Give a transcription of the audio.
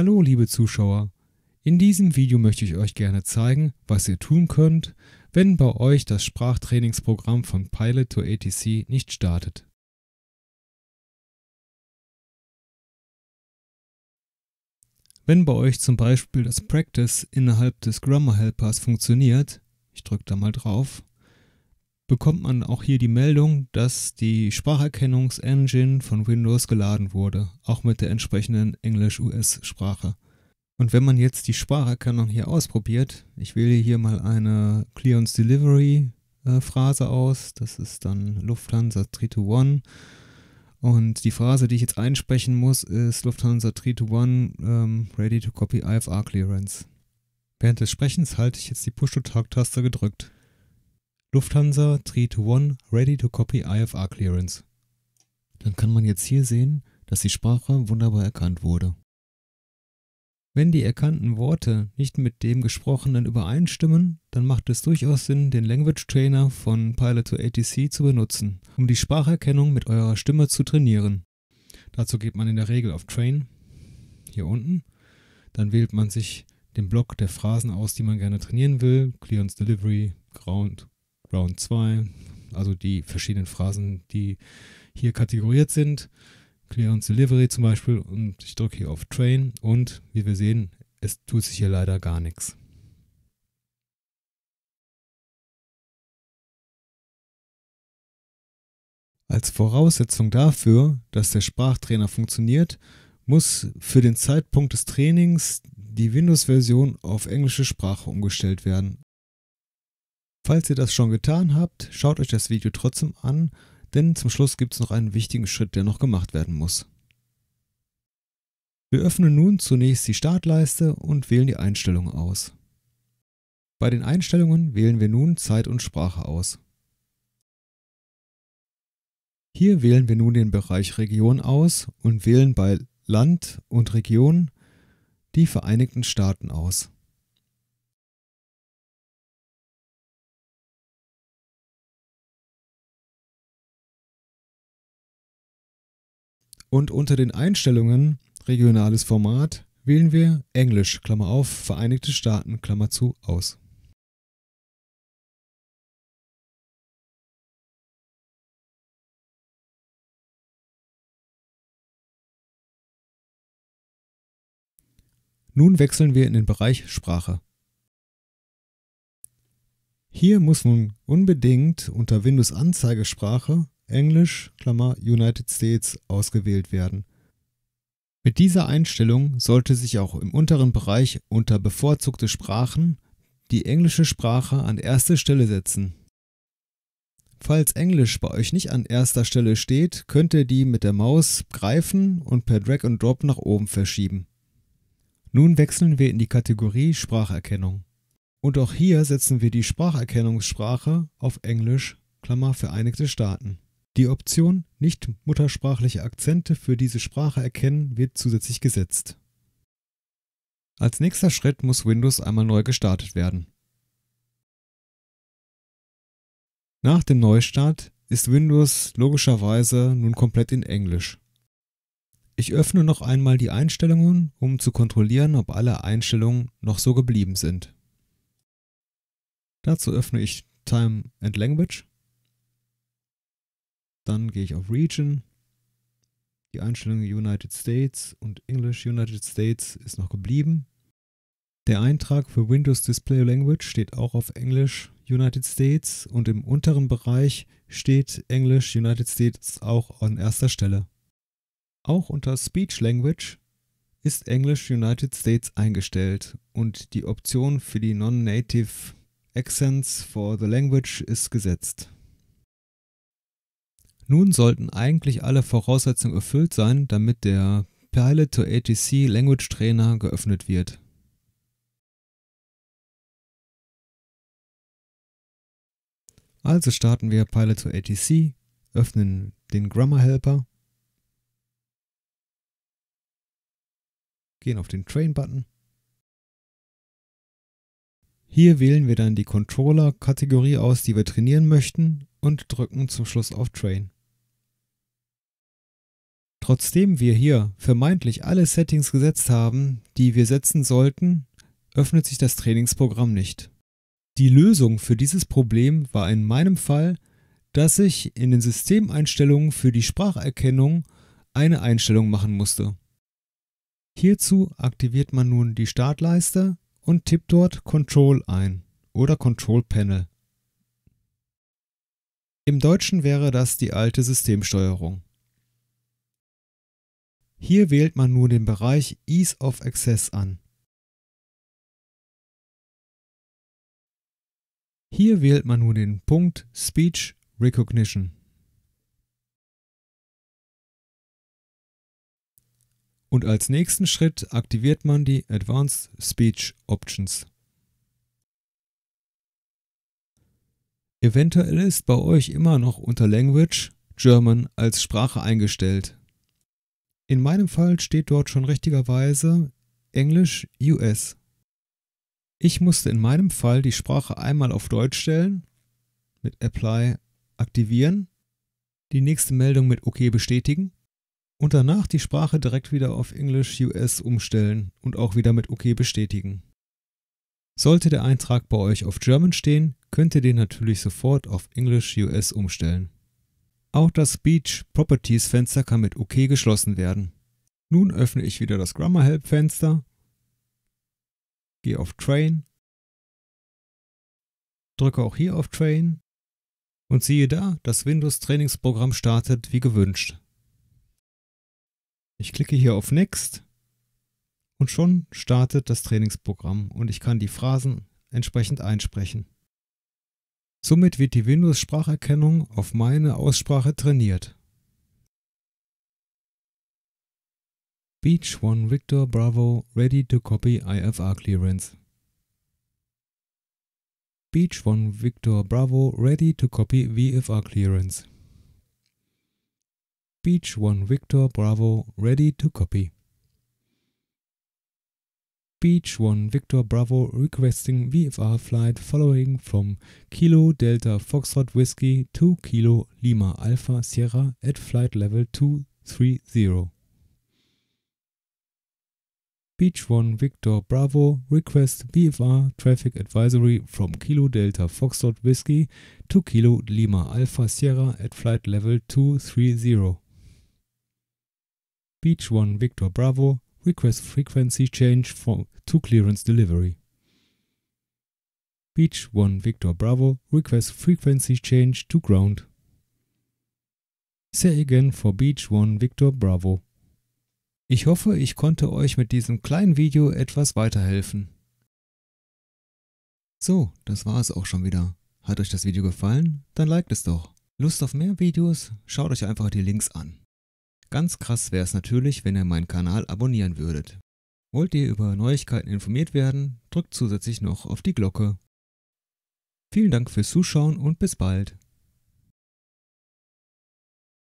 Hallo liebe Zuschauer, in diesem Video möchte ich euch gerne zeigen, was ihr tun könnt, wenn bei euch das Sprachtrainingsprogramm von Pilot to ATC nicht startet. Wenn bei euch zum Beispiel das Practice innerhalb des Grammar Helpers funktioniert, ich drücke da mal drauf, bekommt man auch hier die Meldung, dass die Spracherkennungsengine von Windows geladen wurde, auch mit der entsprechenden Englisch-US-Sprache. Und wenn man jetzt die Spracherkennung hier ausprobiert, ich wähle hier mal eine Clearance Delivery äh, Phrase aus, das ist dann Lufthansa 321. Und die Phrase, die ich jetzt einsprechen muss, ist Lufthansa 321 ähm, Ready to Copy IFR Clearance. Während des Sprechens halte ich jetzt die Push-to-Talk-Taste gedrückt. Lufthansa 321 Ready to Copy IFR Clearance. Dann kann man jetzt hier sehen, dass die Sprache wunderbar erkannt wurde. Wenn die erkannten Worte nicht mit dem Gesprochenen übereinstimmen, dann macht es durchaus Sinn, den Language Trainer von Pilot to ATC zu benutzen, um die Spracherkennung mit eurer Stimme zu trainieren. Dazu geht man in der Regel auf Train, hier unten, dann wählt man sich den Block der Phrasen aus, die man gerne trainieren will, Clearance Delivery, Ground, Round 2, also die verschiedenen Phrasen, die hier kategoriert sind. Clearance Delivery zum Beispiel und ich drücke hier auf Train und wie wir sehen, es tut sich hier leider gar nichts. Als Voraussetzung dafür, dass der Sprachtrainer funktioniert, muss für den Zeitpunkt des Trainings die Windows-Version auf englische Sprache umgestellt werden. Falls ihr das schon getan habt, schaut euch das Video trotzdem an, denn zum Schluss gibt es noch einen wichtigen Schritt, der noch gemacht werden muss. Wir öffnen nun zunächst die Startleiste und wählen die Einstellungen aus. Bei den Einstellungen wählen wir nun Zeit und Sprache aus. Hier wählen wir nun den Bereich Region aus und wählen bei Land und Region die Vereinigten Staaten aus. Und unter den Einstellungen regionales Format wählen wir Englisch (Klammer auf, Vereinigte Staaten) Klammer zu aus. Nun wechseln wir in den Bereich Sprache. Hier muss nun unbedingt unter Windows Anzeigesprache Englisch, Klammer, United States) ausgewählt werden. Mit dieser Einstellung sollte sich auch im unteren Bereich unter Bevorzugte Sprachen die englische Sprache an erste Stelle setzen. Falls Englisch bei euch nicht an erster Stelle steht, könnt ihr die mit der Maus greifen und per Drag and Drop nach oben verschieben. Nun wechseln wir in die Kategorie Spracherkennung. Und auch hier setzen wir die Spracherkennungssprache auf Englisch, Klammer Vereinigte Staaten. Die Option nicht muttersprachliche Akzente für diese Sprache erkennen wird zusätzlich gesetzt. Als nächster Schritt muss Windows einmal neu gestartet werden. Nach dem Neustart ist Windows logischerweise nun komplett in Englisch. Ich öffne noch einmal die Einstellungen, um zu kontrollieren, ob alle Einstellungen noch so geblieben sind. Dazu öffne ich Time and Language dann gehe ich auf Region. Die Einstellung United States und English United States ist noch geblieben. Der Eintrag für Windows Display Language steht auch auf Englisch United States und im unteren Bereich steht Englisch United States auch an erster Stelle. Auch unter Speech Language ist Englisch United States eingestellt und die Option für die Non-Native Accents for the Language ist gesetzt. Nun sollten eigentlich alle Voraussetzungen erfüllt sein, damit der Pilot to ATC Language Trainer geöffnet wird. Also starten wir Pilot to ATC, öffnen den Grammar Helper, gehen auf den Train-Button. Hier wählen wir dann die Controller-Kategorie aus, die wir trainieren möchten und drücken zum Schluss auf Train. Trotzdem wir hier vermeintlich alle Settings gesetzt haben, die wir setzen sollten, öffnet sich das Trainingsprogramm nicht. Die Lösung für dieses Problem war in meinem Fall, dass ich in den Systemeinstellungen für die Spracherkennung eine Einstellung machen musste. Hierzu aktiviert man nun die Startleiste und tippt dort Control ein oder Control Panel. Im Deutschen wäre das die alte Systemsteuerung. Hier wählt man nun den Bereich Ease of Access an. Hier wählt man nun den Punkt Speech Recognition. Und als nächsten Schritt aktiviert man die Advanced Speech Options. Eventuell ist bei euch immer noch unter Language German als Sprache eingestellt. In meinem Fall steht dort schon richtigerweise Englisch US. Ich musste in meinem Fall die Sprache einmal auf Deutsch stellen, mit Apply aktivieren, die nächste Meldung mit OK bestätigen und danach die Sprache direkt wieder auf Englisch US umstellen und auch wieder mit OK bestätigen. Sollte der Eintrag bei euch auf German stehen, könnt ihr den natürlich sofort auf Englisch US umstellen. Auch das Speech Properties Fenster kann mit OK geschlossen werden. Nun öffne ich wieder das Grammar Help Fenster, gehe auf Train, drücke auch hier auf Train und siehe da, das Windows Trainingsprogramm startet wie gewünscht. Ich klicke hier auf Next und schon startet das Trainingsprogramm und ich kann die Phrasen entsprechend einsprechen. Somit wird die Windows-Spracherkennung auf meine Aussprache trainiert. Beach 1 Victor Bravo ready to copy IFR clearance. Beach 1 Victor Bravo ready to copy VFR clearance. Beach 1 Victor Bravo ready to copy. Beach 1 Victor Bravo requesting VFR flight following from Kilo Delta Foxtrot Whiskey to Kilo Lima Alpha Sierra at flight level 230. Beach 1 Victor Bravo request VFR traffic advisory from Kilo Delta Foxtrot Whiskey to Kilo Lima Alpha Sierra at flight level 230. Beach 1 Victor Bravo Request Frequency Change for, to Clearance Delivery. Beach 1 Victor Bravo Request Frequency Change to Ground. Say again for Beach 1 Victor Bravo. Ich hoffe, ich konnte euch mit diesem kleinen Video etwas weiterhelfen. So, das war es auch schon wieder. Hat euch das Video gefallen? Dann liked es doch. Lust auf mehr Videos? Schaut euch einfach die Links an. Ganz krass wäre es natürlich, wenn ihr meinen Kanal abonnieren würdet. Wollt ihr über Neuigkeiten informiert werden, drückt zusätzlich noch auf die Glocke. Vielen Dank fürs Zuschauen und bis bald.